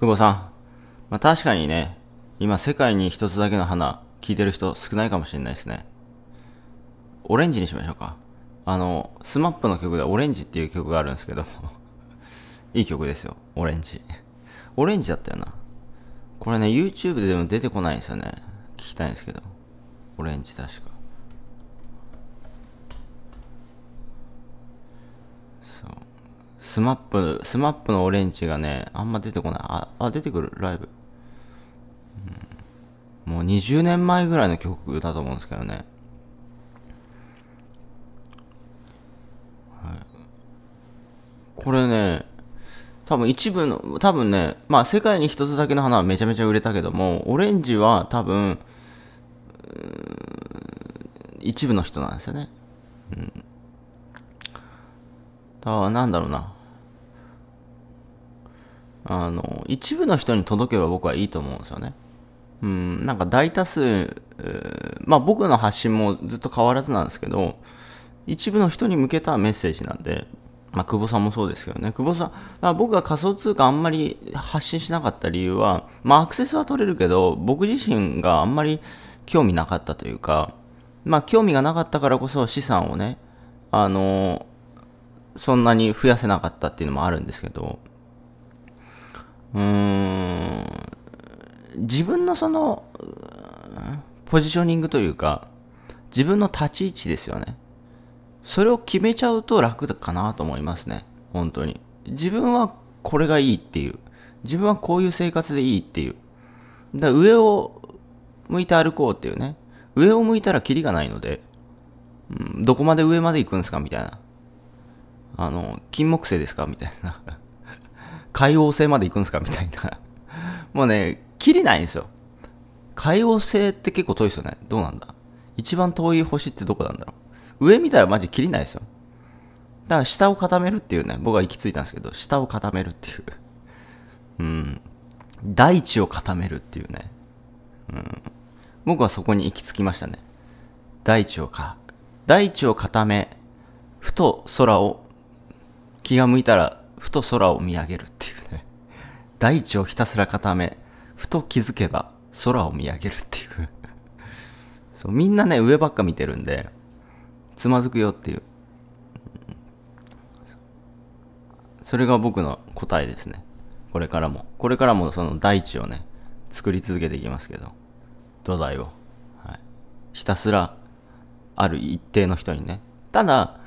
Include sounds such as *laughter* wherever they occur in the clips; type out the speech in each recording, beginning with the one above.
久保さん。まあ確かにね、今世界に一つだけの花、聞いてる人少ないかもしれないですね。オレンジにしましょうか。あの、スマップの曲でオレンジっていう曲があるんですけど、*laughs* いい曲ですよ。オレンジ。オレンジだったよな。これね、YouTube ででも出てこないんですよね。聞きたいんですけど。オレンジ確か。スマップ、スマップのオレンジがね、あんま出てこない。あ、あ出てくる、ライブ、うん。もう20年前ぐらいの曲だと思うんですけどね。はい、これね、多分一部の、多分ね、まあ世界に一つだけの花はめちゃめちゃ売れたけども、オレンジは多分、一部の人なんですよね。うん。だなんだろうな。あの、一部の人に届けば僕はいいと思うんですよね。うん、なんか大多数、まあ僕の発信もずっと変わらずなんですけど、一部の人に向けたメッセージなんで、まあ久保さんもそうですけどね、久保さん、僕が仮想通貨あんまり発信しなかった理由は、まあアクセスは取れるけど、僕自身があんまり興味なかったというか、まあ興味がなかったからこそ資産をね、あの、そんなに増やせなかったっていうのもあるんですけど、うーん、自分のその、ポジショニングというか、自分の立ち位置ですよね。それを決めちゃうと楽かなと思いますね。本当に。自分はこれがいいっていう。自分はこういう生活でいいっていう。だ上を向いて歩こうっていうね。上を向いたらキリがないので、うん、どこまで上まで行くんですかみたいな。あの、金木犀ですかみたいな海王星まで行くんですかみたいな。*laughs* もうね、きりないんですよ。海王星って結構遠いですよね。どうなんだ一番遠い星ってどこなんだろう上見たらマジきりないですよ。だから下を固めるっていうね、僕は行き着いたんですけど、下を固めるっていう。*laughs* うん。大地を固めるっていうね。うん。僕はそこに行き着きましたね。大地をか、大地を固め、ふと空を気が向いたらふと空を見上げるっていうね。*laughs* 大地をひたすら固め、ふと気づけば空を見上げるっていう *laughs* そう、みんなね、上ばっか見てるんで、つまずくよっていう。それが僕の答えですね。これからも。これからもその大地をね、作り続けていきますけど、土台を。はい、ひたすら、ある一定の人にね。ただ、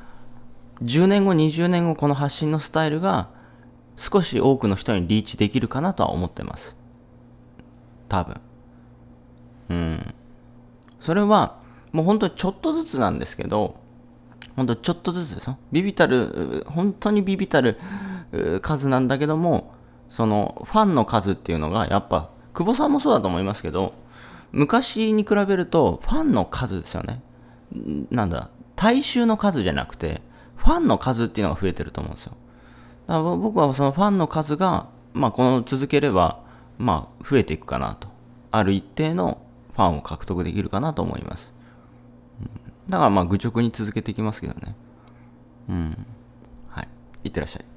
10年後、20年後、この発信のスタイルが少し多くの人にリーチできるかなとは思ってます。多分。うん。それは、もう本当にちょっとずつなんですけど、本当ちょっとずつですよ。ビビたる、本当にビビたる数なんだけども、そのファンの数っていうのがやっぱ、久保さんもそうだと思いますけど、昔に比べるとファンの数ですよね。なんだ、大衆の数じゃなくて、ファンの数っていうのが増えてると思うんですよ。だから僕はそのファンの数が、まあ、この続ければ、まあ、増えていくかなと。ある一定のファンを獲得できるかなと思います。だからまあ愚直に続けていきますけどね。うん。はい。いってらっしゃい。